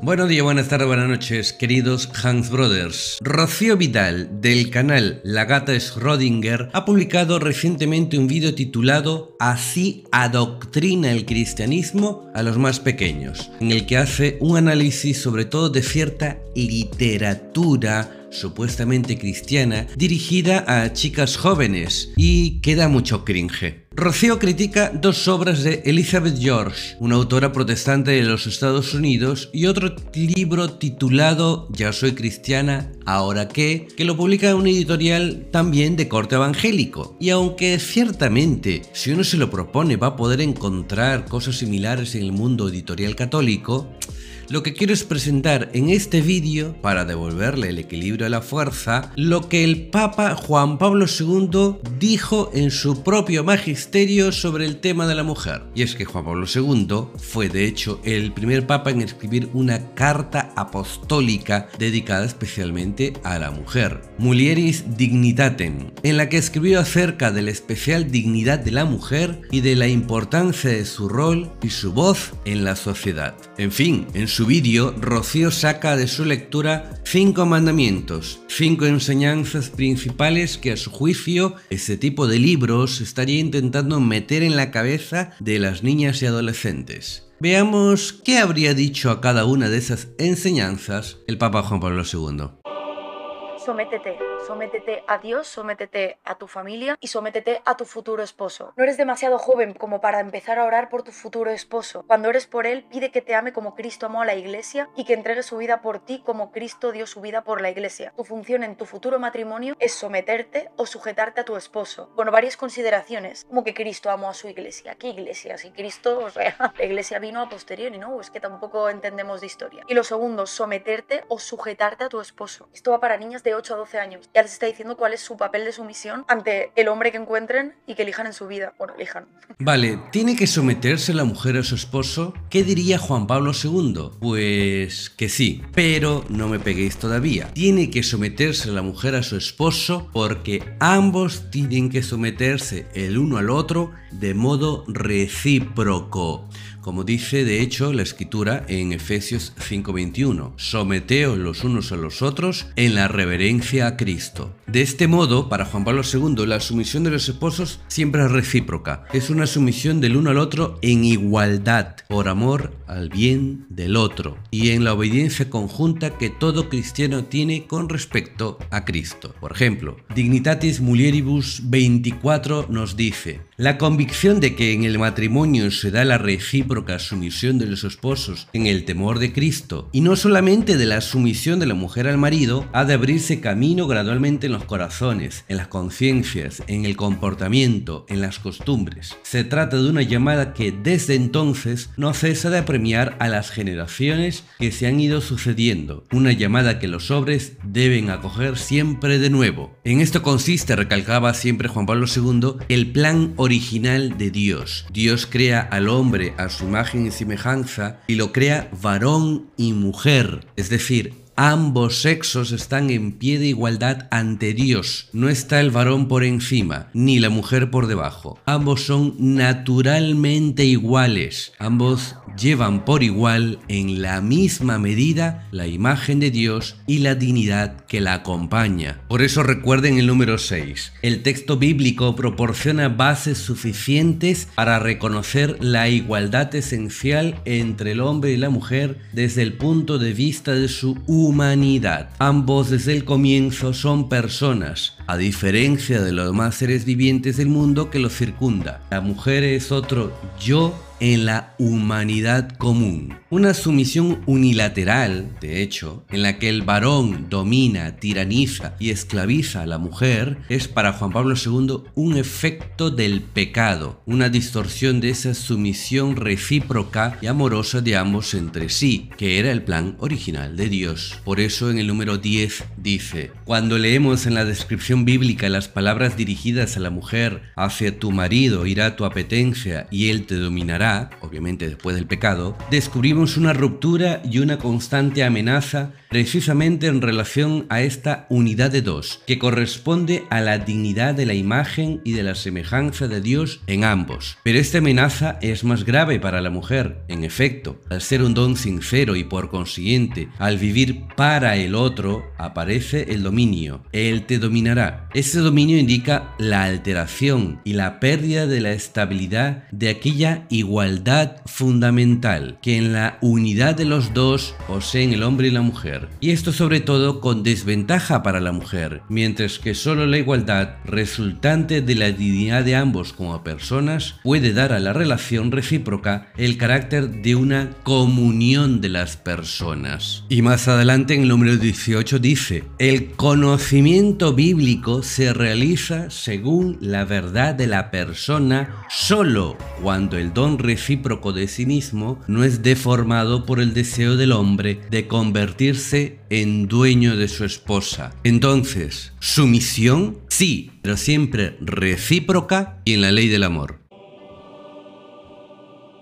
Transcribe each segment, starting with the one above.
Buenos días, buenas tardes, buenas noches, queridos Hans Brothers. Rocío Vidal, del canal La Gata Schrödinger, ha publicado recientemente un vídeo titulado Así adoctrina el cristianismo a los más pequeños, en el que hace un análisis sobre todo de cierta literatura supuestamente cristiana dirigida a chicas jóvenes y queda mucho cringe. Rocío critica dos obras de Elizabeth George, una autora protestante de los Estados Unidos, y otro libro titulado Ya soy cristiana, ahora qué, que lo publica un editorial también de corte evangélico. Y aunque ciertamente, si uno se lo propone, va a poder encontrar cosas similares en el mundo editorial católico, lo que quiero es presentar en este vídeo, para devolverle el equilibrio a la fuerza, lo que el Papa Juan Pablo II dijo en su propio magisterio sobre el tema de la mujer. Y es que Juan Pablo II fue de hecho el primer Papa en escribir una carta apostólica dedicada especialmente a la mujer, Mulieris Dignitatem, en la que escribió acerca de la especial dignidad de la mujer y de la importancia de su rol y su voz en la sociedad. En fin, en su su vídeo, Rocío saca de su lectura cinco mandamientos, cinco enseñanzas principales que a su juicio este tipo de libros estaría intentando meter en la cabeza de las niñas y adolescentes. Veamos qué habría dicho a cada una de esas enseñanzas el Papa Juan Pablo II sométete, sométete a Dios, sométete a tu familia y sométete a tu futuro esposo. No eres demasiado joven como para empezar a orar por tu futuro esposo. Cuando eres por él, pide que te ame como Cristo amó a la iglesia y que entregue su vida por ti como Cristo dio su vida por la iglesia. Tu función en tu futuro matrimonio es someterte o sujetarte a tu esposo. Bueno, varias consideraciones, como que Cristo amó a su iglesia. ¿Qué iglesia? Si Cristo, o sea, la iglesia vino a posteriori, ¿no? Es que tampoco entendemos de historia. Y lo segundo, someterte o sujetarte a tu esposo. Esto va para niñas de a 12 años. Ya les está diciendo cuál es su papel de sumisión ante el hombre que encuentren y que elijan en su vida. Bueno, elijan. Vale, ¿tiene que someterse la mujer a su esposo? ¿Qué diría Juan Pablo II? Pues que sí, pero no me peguéis todavía. Tiene que someterse la mujer a su esposo porque ambos tienen que someterse el uno al otro de modo recíproco. Como dice de hecho la escritura en Efesios 5:21, someteos los unos a los otros en la reverencia a Cristo. De este modo, para Juan Pablo II, la sumisión de los esposos siempre es recíproca. Es una sumisión del uno al otro en igualdad, por amor al bien del otro y en la obediencia conjunta que todo cristiano tiene con respecto a Cristo. Por ejemplo, Dignitatis Mulieribus 24 nos dice, la convicción de que en el matrimonio se da la recíproca sumisión de los esposos en el temor de Cristo y no solamente de la sumisión de la mujer al marido ha de abrirse camino gradualmente en los corazones, en las conciencias, en el comportamiento, en las costumbres. Se trata de una llamada que desde entonces no cesa de apremiar a las generaciones que se han ido sucediendo, una llamada que los hombres deben acoger siempre de nuevo. En esto consiste, recalcaba siempre Juan Pablo II, el plan original de Dios. Dios crea al hombre a su imagen y semejanza y lo crea varón y mujer, es decir, Ambos sexos están en pie de igualdad ante Dios. No está el varón por encima, ni la mujer por debajo. Ambos son naturalmente iguales. Ambos llevan por igual, en la misma medida, la imagen de Dios y la dignidad que la acompaña. Por eso recuerden el número 6. El texto bíblico proporciona bases suficientes para reconocer la igualdad esencial entre el hombre y la mujer desde el punto de vista de su humanidad. Ambos desde el comienzo son personas, a diferencia de los demás seres vivientes del mundo que los circunda. La mujer es otro yo en la humanidad común. Una sumisión unilateral, de hecho, en la que el varón domina, tiraniza y esclaviza a la mujer, es para Juan Pablo II un efecto del pecado, una distorsión de esa sumisión recíproca y amorosa de ambos entre sí, que era el plan original de Dios. Por eso en el número 10 dice, cuando leemos en la descripción bíblica las palabras dirigidas a la mujer, hacia tu marido irá tu apetencia y él te dominará, obviamente después del pecado, descubrimos una ruptura y una constante amenaza precisamente en relación a esta unidad de dos, que corresponde a la dignidad de la imagen y de la semejanza de Dios en ambos. Pero esta amenaza es más grave para la mujer, en efecto, al ser un don sincero y por consiguiente, al vivir para el otro, aparece el dominio, él te dominará. Este dominio indica la alteración y la pérdida de la estabilidad de aquella igualdad igualdad fundamental que en la unidad de los dos poseen el hombre y la mujer. Y esto sobre todo con desventaja para la mujer, mientras que solo la igualdad resultante de la dignidad de ambos como personas puede dar a la relación recíproca el carácter de una comunión de las personas. Y más adelante en el número 18 dice, el conocimiento bíblico se realiza según la verdad de la persona solo cuando el don recíproco de sí mismo no es deformado por el deseo del hombre de convertirse en dueño de su esposa. Entonces, sumisión, sí, pero siempre recíproca y en la ley del amor.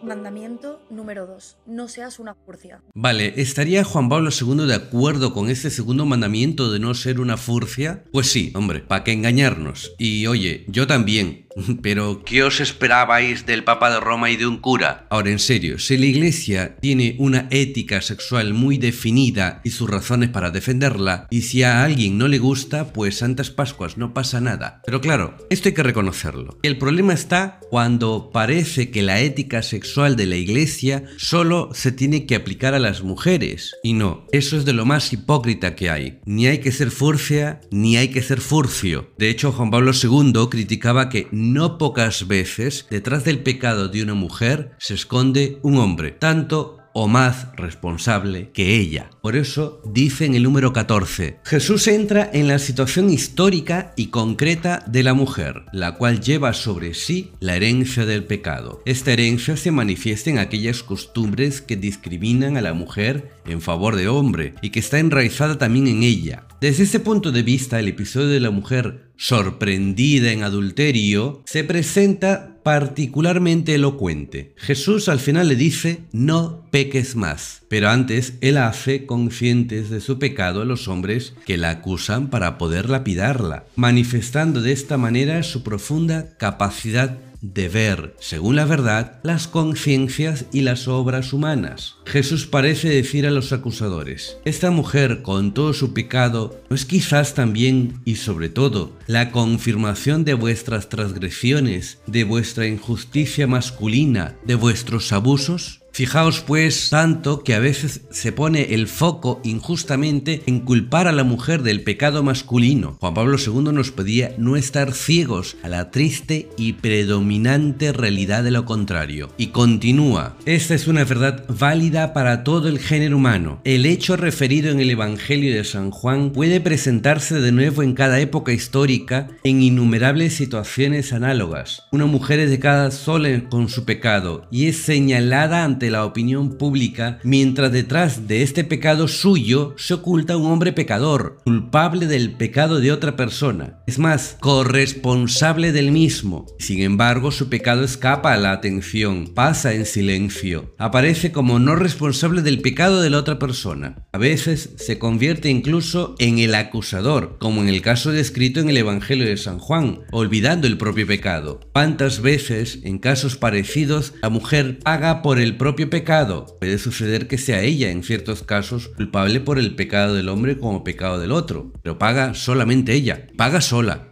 Mandamiento número 2. No seas una furcia. Vale, ¿estaría Juan Pablo II de acuerdo con este segundo mandamiento de no ser una furcia? Pues sí, hombre, ¿para qué engañarnos? Y oye, yo también, Pero, ¿qué os esperabais del Papa de Roma y de un cura? Ahora, en serio, si la Iglesia tiene una ética sexual muy definida y sus razones para defenderla, y si a alguien no le gusta, pues Santas Pascuas no pasa nada. Pero claro, esto hay que reconocerlo. El problema está cuando parece que la ética sexual de la Iglesia solo se tiene que aplicar a las mujeres. Y no, eso es de lo más hipócrita que hay. Ni hay que ser furcia, ni hay que ser furcio. De hecho, Juan Pablo II criticaba que no pocas veces detrás del pecado de una mujer se esconde un hombre, tanto o más responsable que ella. Por eso dice en el número 14, Jesús entra en la situación histórica y concreta de la mujer, la cual lleva sobre sí la herencia del pecado. Esta herencia se manifiesta en aquellas costumbres que discriminan a la mujer en favor de hombre y que está enraizada también en ella. Desde este punto de vista, el episodio de la mujer sorprendida en adulterio, se presenta particularmente elocuente. Jesús al final le dice, no peques más, pero antes él hace conscientes de su pecado a los hombres que la acusan para poder lapidarla, manifestando de esta manera su profunda capacidad de ver, según la verdad, las conciencias y las obras humanas. Jesús parece decir a los acusadores, esta mujer con todo su pecado no es quizás también y sobre todo la confirmación de vuestras transgresiones, de vuestra injusticia masculina, de vuestros abusos. Fijaos pues tanto que a veces se pone el foco injustamente en culpar a la mujer del pecado masculino. Juan Pablo II nos pedía no estar ciegos a la triste y predominante realidad de lo contrario. Y continúa, esta es una verdad válida para todo el género humano. El hecho referido en el Evangelio de San Juan puede presentarse de nuevo en cada época histórica en innumerables situaciones análogas. Una mujer es de cada sola con su pecado y es señalada ante la opinión pública mientras detrás de este pecado suyo se oculta un hombre pecador, culpable del pecado de otra persona, es más, corresponsable del mismo. Sin embargo, su pecado escapa a la atención, pasa en silencio, aparece como no responsable del pecado de la otra persona. A veces se convierte incluso en el acusador, como en el caso descrito en el Evangelio de San Juan, olvidando el propio pecado. ¿Cuántas veces, en casos parecidos, la mujer paga por el propio propio pecado. Puede suceder que sea ella, en ciertos casos, culpable por el pecado del hombre como pecado del otro, pero paga solamente ella, paga sola.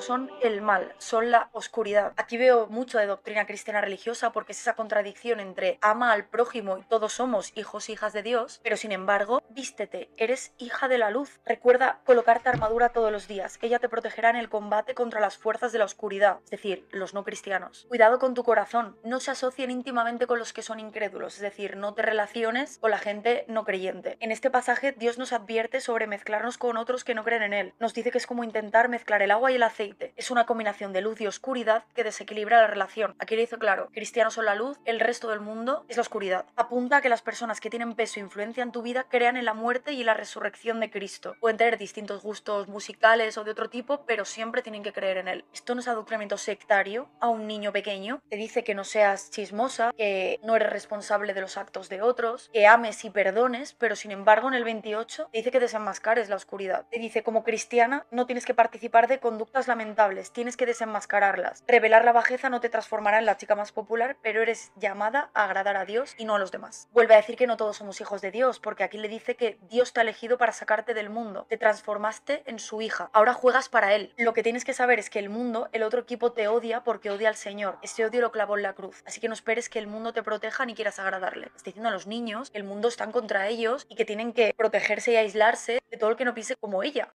son el mal, son la oscuridad. Aquí veo mucho de doctrina cristiana religiosa porque es esa contradicción entre ama al prójimo y todos somos hijos e hijas de Dios, pero sin embargo, vístete, eres hija de la luz. Recuerda colocarte armadura todos los días, ella te protegerá en el combate contra las fuerzas de la oscuridad, es decir, los no cristianos. Cuidado con tu corazón, no se asocien íntimamente con los que son incrédulos, es decir, no te relaciones con la gente no creyente. En este pasaje Dios nos advierte sobre mezclarnos con otros que no creen en Él. Nos dice que es como intentar mezclar el agua y el aceite. Es una combinación de luz y oscuridad que desequilibra la relación. Aquí le hizo claro, cristianos son la luz, el resto del mundo es la oscuridad. Apunta a que las personas que tienen peso e influencia en tu vida crean en la muerte y la resurrección de Cristo. Pueden tener distintos gustos musicales o de otro tipo, pero siempre tienen que creer en él. Esto no es adoctrinamiento sectario a un niño pequeño. Te dice que no seas chismosa, que no eres responsable de los actos de otros, que ames y perdones, pero sin embargo en el 28 te dice que desenmascares la oscuridad. Te dice como cristiana no tienes que participar de conductas lamentables, tienes que desenmascararlas. Revelar la bajeza no te transformará en la chica más popular, pero eres llamada a agradar a Dios y no a los demás. Vuelve a decir que no todos somos hijos de Dios, porque aquí le dice que Dios te ha elegido para sacarte del mundo, te transformaste en su hija, ahora juegas para él. Lo que tienes que saber es que el mundo, el otro equipo te odia porque odia al Señor. Este odio lo clavó en la cruz, así que no esperes que el mundo te proteja ni quieras agradarle. Está diciendo a los niños que el mundo en contra ellos y que tienen que protegerse y aislarse de todo el que no pise como ella.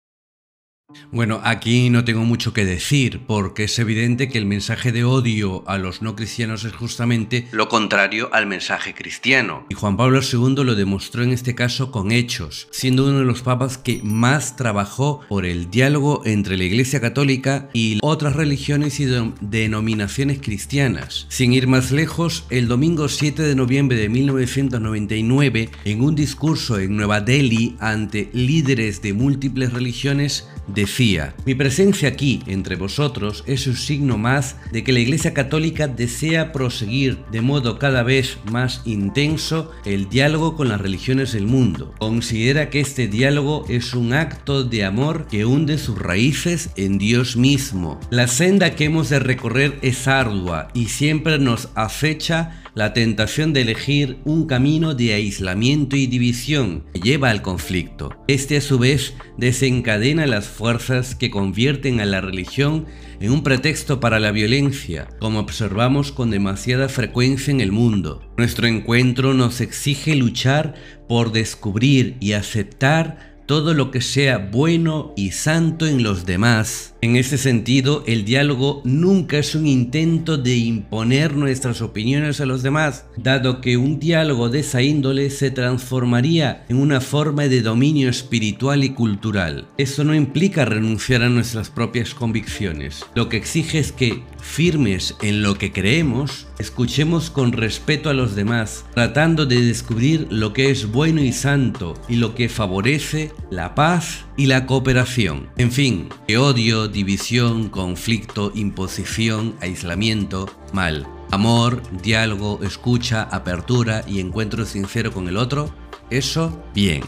Bueno, aquí no tengo mucho que decir, porque es evidente que el mensaje de odio a los no cristianos es justamente lo contrario al mensaje cristiano. Y Juan Pablo II lo demostró en este caso con hechos, siendo uno de los papas que más trabajó por el diálogo entre la Iglesia Católica y otras religiones y denominaciones cristianas. Sin ir más lejos, el domingo 7 de noviembre de 1999, en un discurso en Nueva Delhi ante líderes de múltiples religiones, decía, mi presencia aquí entre vosotros es un signo más de que la Iglesia Católica desea proseguir de modo cada vez más intenso el diálogo con las religiones del mundo. Considera que este diálogo es un acto de amor que hunde sus raíces en Dios mismo. La senda que hemos de recorrer es ardua y siempre nos acecha la tentación de elegir un camino de aislamiento y división lleva al conflicto. Este a su vez desencadena las fuerzas que convierten a la religión en un pretexto para la violencia, como observamos con demasiada frecuencia en el mundo. Nuestro encuentro nos exige luchar por descubrir y aceptar todo lo que sea bueno y santo en los demás en este sentido, el diálogo nunca es un intento de imponer nuestras opiniones a los demás, dado que un diálogo de esa índole se transformaría en una forma de dominio espiritual y cultural. Eso no implica renunciar a nuestras propias convicciones. Lo que exige es que, firmes en lo que creemos, escuchemos con respeto a los demás, tratando de descubrir lo que es bueno y santo y lo que favorece la paz y la cooperación. En fin, que odio, división, conflicto, imposición, aislamiento, mal. Amor, diálogo, escucha, apertura y encuentro sincero con el otro, eso bien.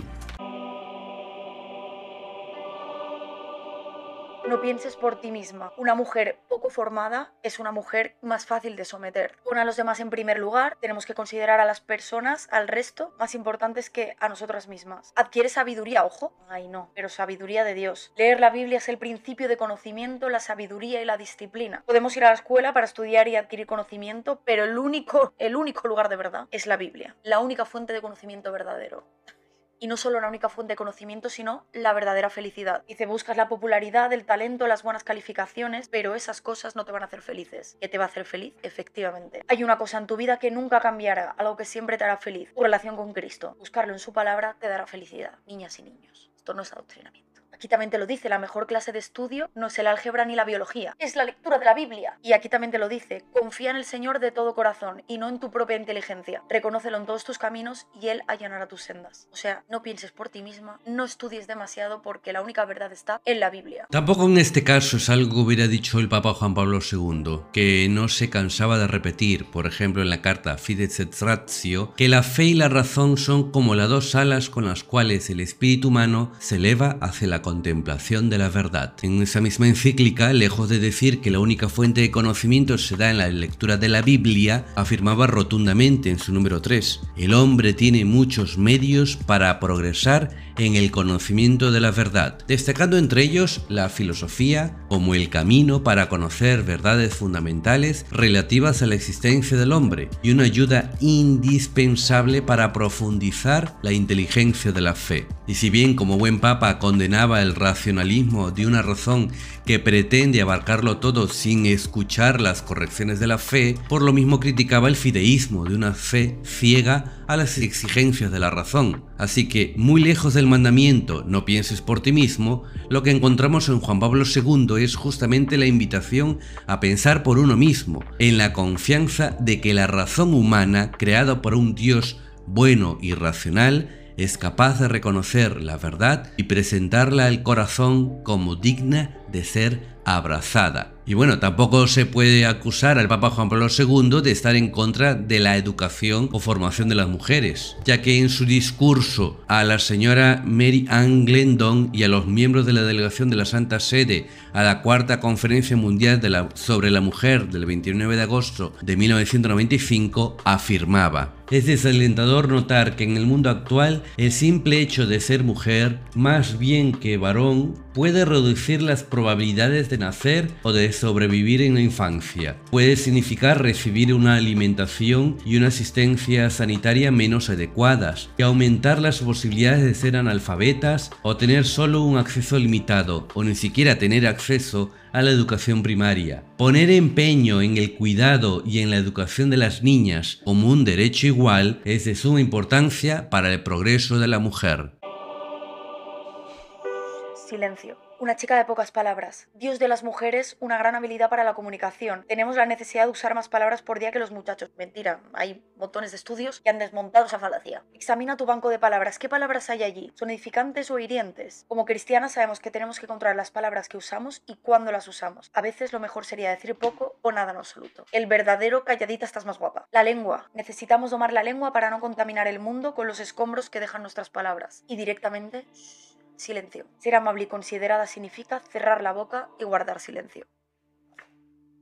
pienses por ti misma. Una mujer poco formada es una mujer más fácil de someter. Pon a los demás en primer lugar, tenemos que considerar a las personas, al resto, más importantes que a nosotras mismas. Adquiere sabiduría, ojo, ay no, pero sabiduría de Dios. Leer la Biblia es el principio de conocimiento, la sabiduría y la disciplina. Podemos ir a la escuela para estudiar y adquirir conocimiento, pero el único, el único lugar de verdad es la Biblia, la única fuente de conocimiento verdadero y no solo la única fuente de conocimiento, sino la verdadera felicidad. Dice, buscas la popularidad, el talento, las buenas calificaciones, pero esas cosas no te van a hacer felices. ¿Qué te va a hacer feliz? Efectivamente. Hay una cosa en tu vida que nunca cambiará, algo que siempre te hará feliz, tu relación con Cristo. Buscarlo en su palabra te dará felicidad, niñas y niños. Esto no es adoctrinamiento. Aquí también te lo dice, la mejor clase de estudio no es el álgebra ni la biología, es la lectura de la Biblia. Y aquí también te lo dice, confía en el Señor de todo corazón y no en tu propia inteligencia. Reconócelo en todos tus caminos y Él allanará tus sendas. O sea, no pienses por ti misma, no estudies demasiado porque la única verdad está en la Biblia. Tampoco en este caso es algo que hubiera dicho el Papa Juan Pablo II, que no se cansaba de repetir, por ejemplo en la carta Fides et Ratio, que la fe y la razón son como las dos alas con las cuales el espíritu humano se eleva hacia la contemplación de la verdad. En esa misma encíclica, lejos de decir que la única fuente de conocimiento se da en la lectura de la Biblia, afirmaba rotundamente en su número 3, el hombre tiene muchos medios para progresar en el conocimiento de la verdad, destacando entre ellos la filosofía como el camino para conocer verdades fundamentales relativas a la existencia del hombre y una ayuda indispensable para profundizar la inteligencia de la fe. Y si bien como buen papa condenaba el racionalismo de una razón que pretende abarcarlo todo sin escuchar las correcciones de la fe, por lo mismo criticaba el fideísmo de una fe ciega a las exigencias de la razón. Así que, muy lejos del mandamiento no pienses por ti mismo, lo que encontramos en Juan Pablo II es justamente la invitación a pensar por uno mismo, en la confianza de que la razón humana, creada por un Dios bueno y racional, es capaz de reconocer la verdad y presentarla al corazón como digna de ser abrazada. Y bueno, tampoco se puede acusar al Papa Juan Pablo II de estar en contra de la educación o formación de las mujeres, ya que en su discurso a la señora Mary Ann Glendon y a los miembros de la delegación de la Santa Sede a la Cuarta Conferencia Mundial sobre la Mujer del 29 de agosto de 1995 afirmaba, es desalentador notar que en el mundo actual el simple hecho de ser mujer, más bien que varón, Puede reducir las probabilidades de nacer o de sobrevivir en la infancia. Puede significar recibir una alimentación y una asistencia sanitaria menos adecuadas y aumentar las posibilidades de ser analfabetas o tener solo un acceso limitado o ni siquiera tener acceso a la educación primaria. Poner empeño en el cuidado y en la educación de las niñas como un derecho igual es de suma importancia para el progreso de la mujer. Silencio. Una chica de pocas palabras. Dios de las mujeres, una gran habilidad para la comunicación. Tenemos la necesidad de usar más palabras por día que los muchachos. Mentira, hay montones de estudios que han desmontado esa falacia. Examina tu banco de palabras. ¿Qué palabras hay allí? ¿Son edificantes o hirientes? Como cristianas sabemos que tenemos que controlar las palabras que usamos y cuándo las usamos. A veces lo mejor sería decir poco o nada en absoluto. El verdadero calladita estás más guapa. La lengua. Necesitamos domar la lengua para no contaminar el mundo con los escombros que dejan nuestras palabras. Y directamente... Silencio. Ser amable y considerada significa cerrar la boca y guardar silencio.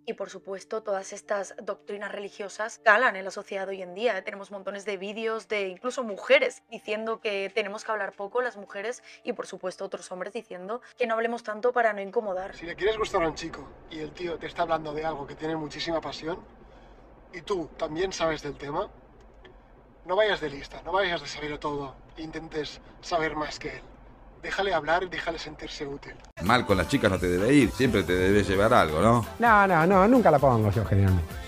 Y por supuesto, todas estas doctrinas religiosas calan en la sociedad hoy en día. ¿eh? Tenemos montones de vídeos de incluso mujeres diciendo que tenemos que hablar poco las mujeres y por supuesto otros hombres diciendo que no hablemos tanto para no incomodar. Si le quieres gustar a un chico y el tío te está hablando de algo que tiene muchísima pasión y tú también sabes del tema, no vayas de lista, no vayas de saberlo todo e intentes saber más que él déjale hablar y déjale sentirse útil. Mal con las chicas no te debe ir, siempre te debe llevar algo, ¿no? No, no, no, nunca la pongo yo generalmente.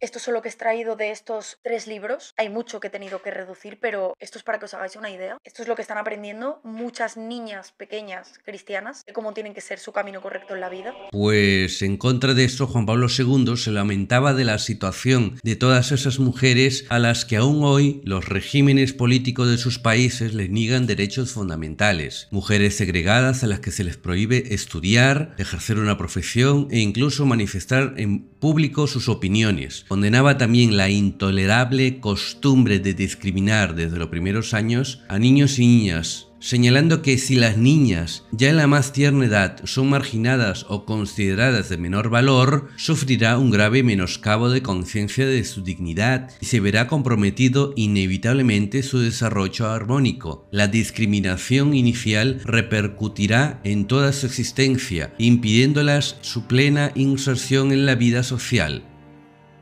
Esto es lo que he extraído de estos tres libros. Hay mucho que he tenido que reducir, pero esto es para que os hagáis una idea. Esto es lo que están aprendiendo muchas niñas pequeñas cristianas de cómo tienen que ser su camino correcto en la vida. Pues en contra de esto, Juan Pablo II se lamentaba de la situación de todas esas mujeres a las que aún hoy los regímenes políticos de sus países les niegan derechos fundamentales. Mujeres segregadas a las que se les prohíbe estudiar, ejercer una profesión e incluso manifestar en público sus opiniones condenaba también la intolerable costumbre de discriminar desde los primeros años a niños y niñas, señalando que si las niñas, ya en la más tierna edad, son marginadas o consideradas de menor valor, sufrirá un grave menoscabo de conciencia de su dignidad y se verá comprometido inevitablemente su desarrollo armónico. La discriminación inicial repercutirá en toda su existencia, impidiéndolas su plena inserción en la vida social.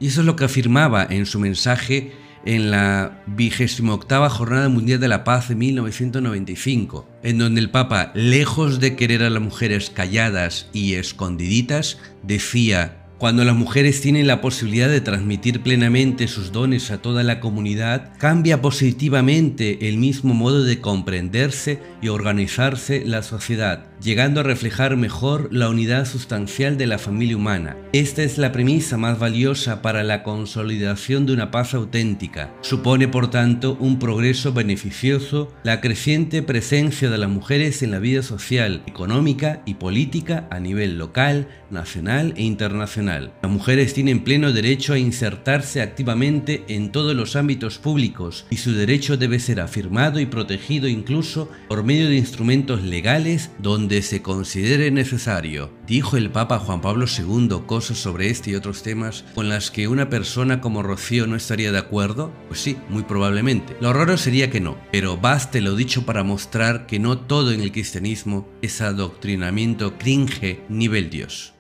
Y eso es lo que afirmaba en su mensaje en la 28 Jornada Mundial de la Paz de 1995, en donde el Papa, lejos de querer a las mujeres calladas y escondiditas, decía, cuando las mujeres tienen la posibilidad de transmitir plenamente sus dones a toda la comunidad, cambia positivamente el mismo modo de comprenderse y organizarse la sociedad llegando a reflejar mejor la unidad sustancial de la familia humana. Esta es la premisa más valiosa para la consolidación de una paz auténtica. Supone, por tanto, un progreso beneficioso la creciente presencia de las mujeres en la vida social, económica y política a nivel local, nacional e internacional. Las mujeres tienen pleno derecho a insertarse activamente en todos los ámbitos públicos y su derecho debe ser afirmado y protegido incluso por medio de instrumentos legales donde se considere necesario, dijo el Papa Juan Pablo II cosas sobre este y otros temas con las que una persona como Rocío no estaría de acuerdo? Pues sí, muy probablemente. Lo raro sería que no, pero baste lo dicho para mostrar que no todo en el cristianismo es adoctrinamiento cringe nivel Dios.